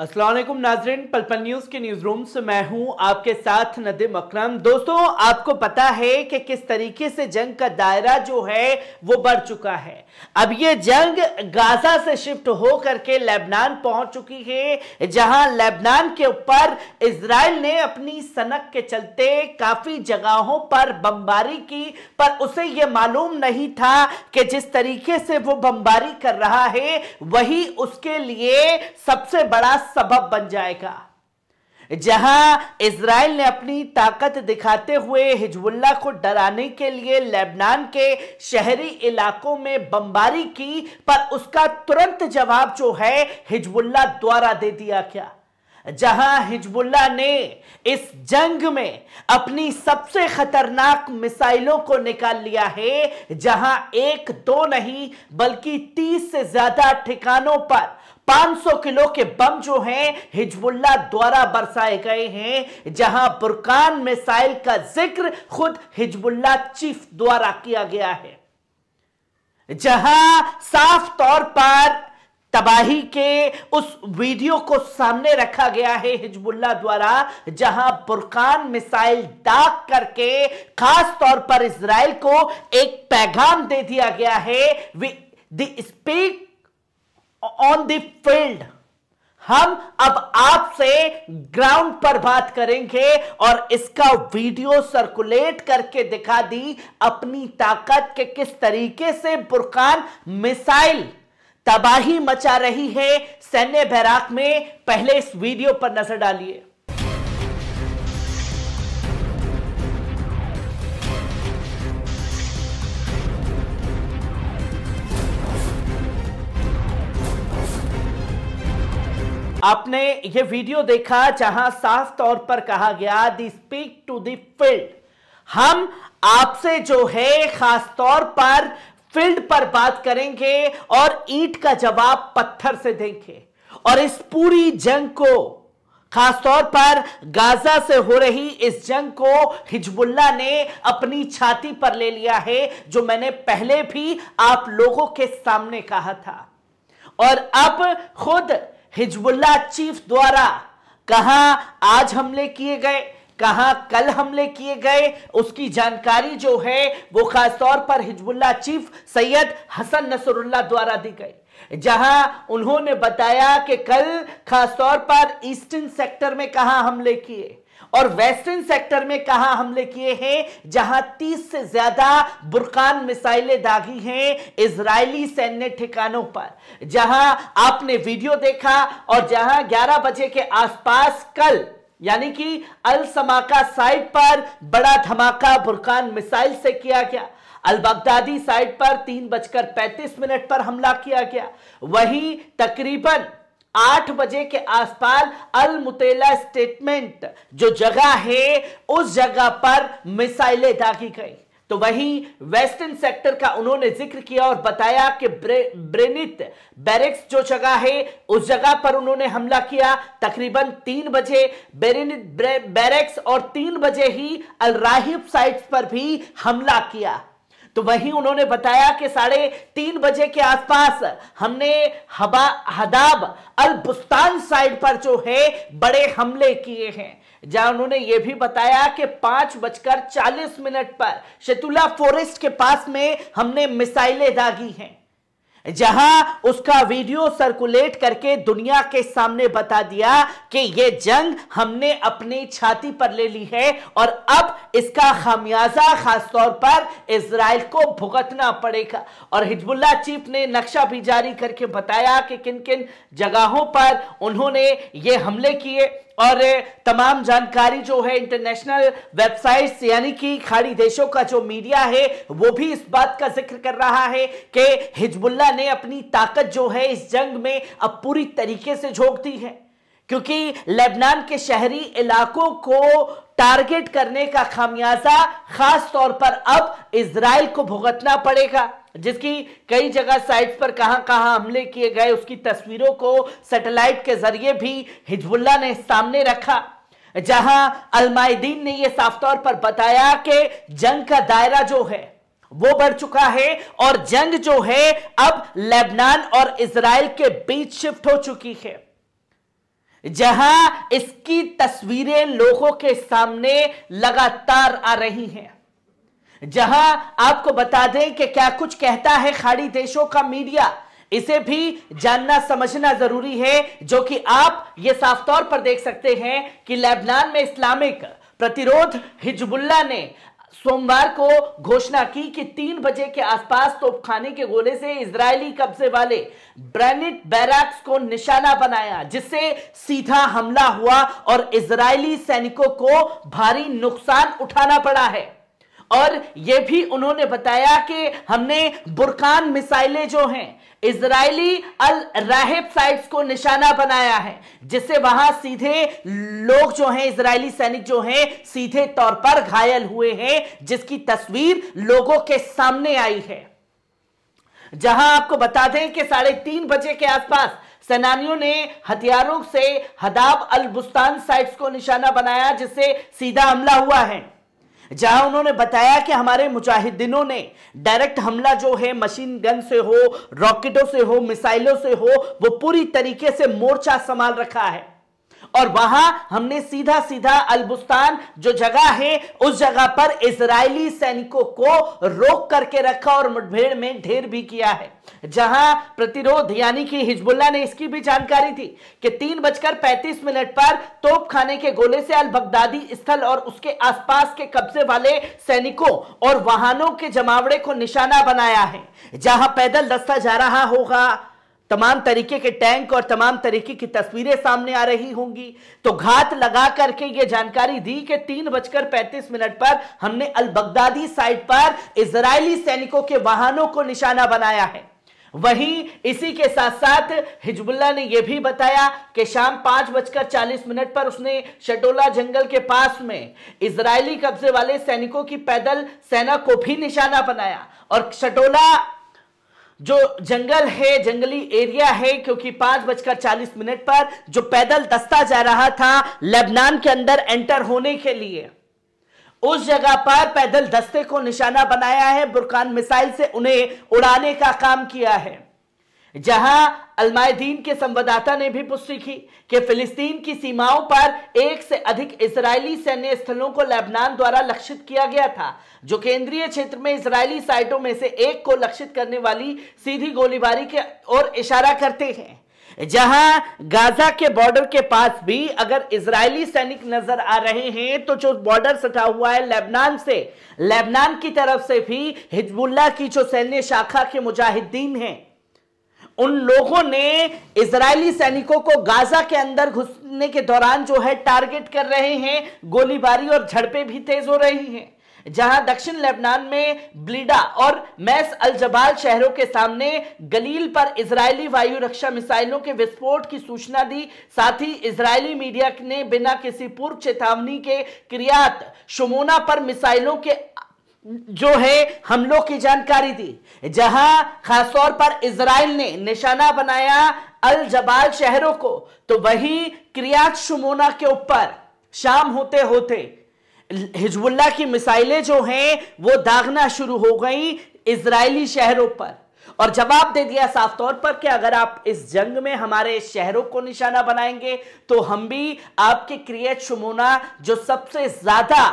Aslam Nazran Palpal News के news room से मैं हूँ आपके साथ नदीम अकरम दोस्तों आपको पता है कि किस तरीके से जंग का दायरा जो है वो बढ़ चुका है अब ये जंग गाज़ा से शिफ्ट हो करके लेबनान पहुंच चुकी है जहां लेबनान के ऊपर इसराइल ने अपनी सनक के चलते काफ़ी जगहों पर बमबारी की पर उसे ये मालूम नहीं था कि जिस तरीके से वो बमबारी कर रहा है वही उसके लिए सबसे बड़ा सबब बन जाएगा जहां इसराइल ने अपनी ताकत दिखाते हुए हिजबुल्ला को डराने के लिए लेबनान के शहरी इलाकों में बमबारी की पर उसका तुरंत जवाब जो है हिजबुल्ला द्वारा दे दिया गया जहां हिजबुल्ला ने इस जंग में अपनी सबसे खतरनाक मिसाइलों को निकाल लिया है जहां एक दो नहीं बल्कि तीस से ज्यादा ठिकानों पर 500 किलो के बम जो हैं हिजबुल्ला द्वारा बरसाए गए हैं जहां बुरकान मिसाइल का जिक्र खुद हिजबुल्ला चीफ द्वारा किया गया है जहां साफ तौर पर तबाही के उस वीडियो को सामने रखा गया है हिजबुल्ला द्वारा जहां बुरकान मिसाइल दाग करके खास तौर पर इसराइल को एक पैगाम दे दिया गया है we speak on the field हम अब आपसे ग्राउंड पर बात करेंगे और इसका वीडियो सर्कुलेट करके दिखा दी अपनी ताकत के किस तरीके से बुरकान मिसाइल तबाही मचा रही है सैन्य बैराक में पहले इस वीडियो पर नजर डालिए आपने ये वीडियो देखा जहां साफ तौर पर कहा गया the speak to the field हम आपसे जो है खास तौर पर फील्ड पर बात करेंगे और ईट का जवाब पत्थर से देंगे और इस पूरी जंग को खासतौर पर गाजा से हो रही इस जंग को हिजबुल्ला ने अपनी छाती पर ले लिया है जो मैंने पहले भी आप लोगों के सामने कहा था और अब खुद हिजबुल्ला चीफ द्वारा कहा आज हमले किए गए कहा कल हमले किए गए उसकी जानकारी जो है वो खासतौर पर Hezbollah chief Sayyed Hassan Nasrallah द्वारा दी गई जहां उन्होंने बताया कि कल खासतौर पर ईस्टर्न सेक्टर में कहा हमले किए और वेस्टर्न सेक्टर में कहा हमले किए हैं जहां 30 से ज्यादा बुरकान मिसाइलें दागी हैं इजरायली सैन्य ठिकानों पर जहां आपने वीडियो देखा और जहां 11 बजे के आसपास कल यानी कि अल समाका साइट पर बड़ा धमाका बुरकान मिसाइल से किया गया अल बगदादी साइट पर तीन बजकर पैंतीस मिनट पर हमला किया गया वहीं तकरीबन आठ बजे के आसपास अल मुतेला स्टेटमेंट जो जगह है उस जगह पर मिसाइलें दागी गई तो वहीं वेस्टर्न सेक्टर का उन्होंने जिक्र किया और बताया कि ब्रे, ब्रेनित बैरिक्स जो जगह है उस जगह पर उन्होंने हमला किया तकरीबन तीन बजे बेरिनित बैरिक्स और तीन बजे ही अलराहिब साइट्स पर भी हमला किया तो वहीं उन्होंने बताया कि साढ़े तीन बजे के आसपास हमने हबा हदाब अल बुस्तान साइड पर जो है बड़े हमले किए हैं जहां उन्होंने यह भी बताया कि पांच बजकर चालीस मिनट पर शेतुला फॉरेस्ट के पास में हमने मिसाइलें दागी हैं जहां उसका वीडियो सर्कुलेट करके दुनिया के सामने बता दिया कि यह जंग हमने अपनी छाती पर ले ली है और अब इसका खामियाजा खासतौर पर इसराइल को भुगतना पड़ेगा और हिजबुल्ला चीफ ने नक्शा भी जारी करके बताया कि किन किन जगहों पर उन्होंने ये हमले किए और तमाम जानकारी जो है इंटरनेशनल वेबसाइट्स यानी कि खाड़ी देशों का जो मीडिया है वो भी इस बात का जिक्र कर रहा है कि हिजबुल्ला ने अपनी ताकत जो है इस जंग में अब पूरी तरीके से झोंक दी है क्योंकि लेबनान के शहरी इलाकों को टारगेट करने का खामियाजा खास तौर पर अब इसराइल को भुगतना पड़ेगा जिसकी कई जगह साइट पर कहां कहां हमले किए गए उसकी तस्वीरों को सैटेलाइट के जरिए भी हिजबुल्ला ने सामने रखा जहां अलमायदीन ने यह साफ तौर पर बताया कि जंग का दायरा जो है वो बढ़ चुका है और जंग जो है अब लेबनान और इसराइल के बीच शिफ्ट हो चुकी है जहां इसकी तस्वीरें लोगों के सामने लगातार आ रही हैं जहां आपको बता दें कि क्या कुछ कहता है खाड़ी देशों का मीडिया इसे भी जानना समझना जरूरी है जो कि आप ये साफ तौर पर देख सकते हैं कि लेबनान में इस्लामिक प्रतिरोध हिजबुल्ला ने सोमवार को घोषणा की कि तीन बजे के आसपास तोपखाने के गोले से इजरायली कब्जे वाले ब्रैनिट बैराक्स को निशाना बनाया जिससे सीधा हमला हुआ और इजरायली सैनिकों को भारी नुकसान उठाना पड़ा है और यह भी उन्होंने बताया कि हमने बुरकान मिसाइलें जो हैं इसराइली अल राहिब साइट्स को निशाना बनाया है जिससे वहां सीधे लोग जो हैं इसराइली सैनिक जो हैं सीधे तौर पर घायल हुए हैं जिसकी तस्वीर लोगों के सामने आई है जहां आपको बता दें कि साढ़े तीन बजे के आसपास सेनानियों ने हथियारों से हदाब अल बुस्तान साइट्स को निशाना बनाया जिससे सीधा हमला हुआ है जहां उन्होंने बताया कि हमारे मुजाहिदीनों ने डायरेक्ट हमला जो है मशीन गन से हो रॉकेटों से हो मिसाइलों से हो वो पूरी तरीके से मोर्चा संभाल रखा है और वहां हमने सीधा सीधा अलबुस्तान जो जगह है उस जगह पर इसराइली सैनिकों को रोक करके रखा और मुठभेड़ में ढेर भी किया है जहां प्रतिरोध यानी कि हिजबुल्ला ने इसकी भी जानकारी थी कि तीन बजकर पैंतीस मिनट पर तोप खाने के गोले से अल बगदादी स्थल और उसके आसपास के कब्जे वाले सैनिकों और वाहनों के जमावड़े को निशाना बनाया है जहां पैदल दस्ता जा रहा होगा तमाम तरीके के टैंक और तमाम तरीके की तस्वीरें सामने आ रही होंगी तो घात लगा करके ये जानकारी दी कि तीन बजकर पैंतीस मिनट पर हमने अल बगदादी साइड पर इजरायली सैनिकों के वाहनों को निशाना बनाया है वहीं इसी के साथ साथ हिजबुल्ला ने यह भी बताया कि शाम पांच बजकर चालीस मिनट पर उसने शटोला जंगल के पास में इजरायली कब्जे वाले सैनिकों की पैदल सेना को भी निशाना बनाया और शटोला जो जंगल है जंगली एरिया है क्योंकि पांच बजकर चालीस मिनट पर जो पैदल दस्ता जा रहा था लेबनान के अंदर एंटर होने के लिए उस जगह पर पैदल दस्ते को निशाना बनाया है बुरकान मिसाइल से उन्हें उड़ाने का काम किया है जहां अलमायदीन के संवाददाता ने भी पुष्टि की कि फिलिस्तीन की सीमाओं पर एक से अधिक इजरायली सैन्य स्थलों को लेबनान द्वारा लक्षित किया गया था जो केंद्रीय क्षेत्र में इजरायली साइटों में से एक को लक्षित करने वाली सीधी गोलीबारी के ओर इशारा करते हैं जहां गाजा के बॉर्डर के पास भी अगर इजरायली सैनिक नजर आ रहे हैं तो जो बॉर्डर सटा हुआ है लेबनान से लेबनान की तरफ से भी हिजबुल्ला की जो सैन्य शाखा के मुजाहिदीन हैं उन लोगों ने इजरायली सैनिकों को गाजा के अंदर घुसने के दौरान जो है टारगेट कर रहे हैं गोलीबारी और झड़पें भी तेज हो रही हैं जहां दक्षिण लेबनान में ब्लीडा और मैस अलजबाल शहरों के सामने गलील पर इजरायली वायु रक्षा मिसाइलों के विस्फोट की सूचना दी साथ ही इजरायली मीडिया ने बिना किसी पूर्व चेतावनी के क्रियात शुमोना पर मिसाइलों के जो है हमलों की जानकारी दी जहां खासतौर पर इसराइल ने निशाना बनाया अल जबाल शहरों को तो वही क्रिया शुमोना के ऊपर शाम होते होते हिजबुल्ला की मिसाइलें जो हैं वो दागना शुरू हो गई इसराइली शहरों पर और जवाब दे दिया साफ तौर पर कि अगर आप इस जंग में हमारे शहरों को निशाना बनाएंगे तो हम भी आपके क्रिएट शुमोना जो सबसे ज्यादा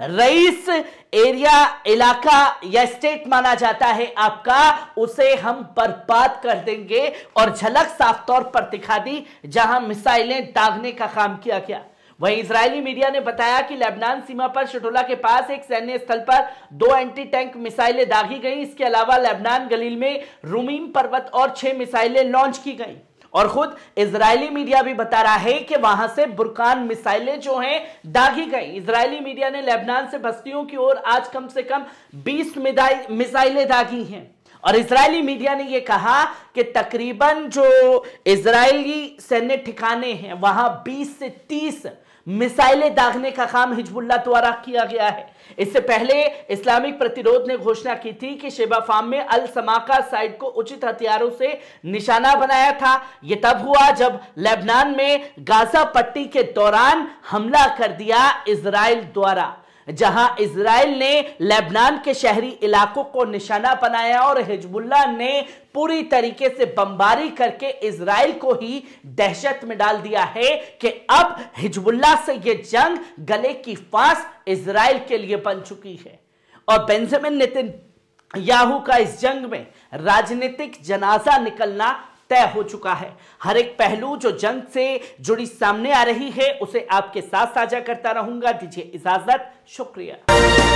रईस एरिया इलाका या स्टेट माना जाता है आपका उसे हम बर्बाद कर देंगे और झलक साफ तौर पर दिखा दी जहां मिसाइलें दागने का काम किया गया वहीं इजरायली मीडिया ने बताया कि लेबनान सीमा पर शटोला के पास एक सैन्य स्थल पर दो एंटी टैंक मिसाइलें दागी गई इसके अलावा लेबनान गलील में रूमीम पर्वत और छह मिसाइलें लॉन्च की गई और खुद इसराइली मीडिया भी बता रहा है कि वहां से बुरकान मिसाइलें जो हैं दागी गई इसराइली मीडिया ने लेबनान से बस्तियों की ओर आज कम से कम 20 मिसाइलें दागी हैं और इसराइली मीडिया ने यह कहा कि तकरीबन जो इसराइली सैन्य ठिकाने हैं वहां 20 से 30 मिसाइलें दागने का काम हिजबुल्ला द्वारा किया गया है इससे पहले इस्लामिक प्रतिरोध ने घोषणा की थी कि शेबा फार्म में अल समाका साइड को उचित हथियारों से निशाना बनाया था यह तब हुआ जब लेबनान में गाजा पट्टी के दौरान हमला कर दिया इसराइल द्वारा जहां इसराइल ने लेबनान के शहरी इलाकों को निशाना बनाया और हिजबुल्ला ने पूरी तरीके से बमबारी करके इसराइल को ही दहशत में डाल दिया है कि अब हिजबुल्ला से यह जंग गले की फांस इसराइल के लिए बन चुकी है और बेंजामिन नितिन याहू का इस जंग में राजनीतिक जनाजा निकलना तय हो चुका है हर एक पहलू जो जंग से जुड़ी सामने आ रही है उसे आपके साथ साझा करता रहूंगा दीजिए इजाजत शुक्रिया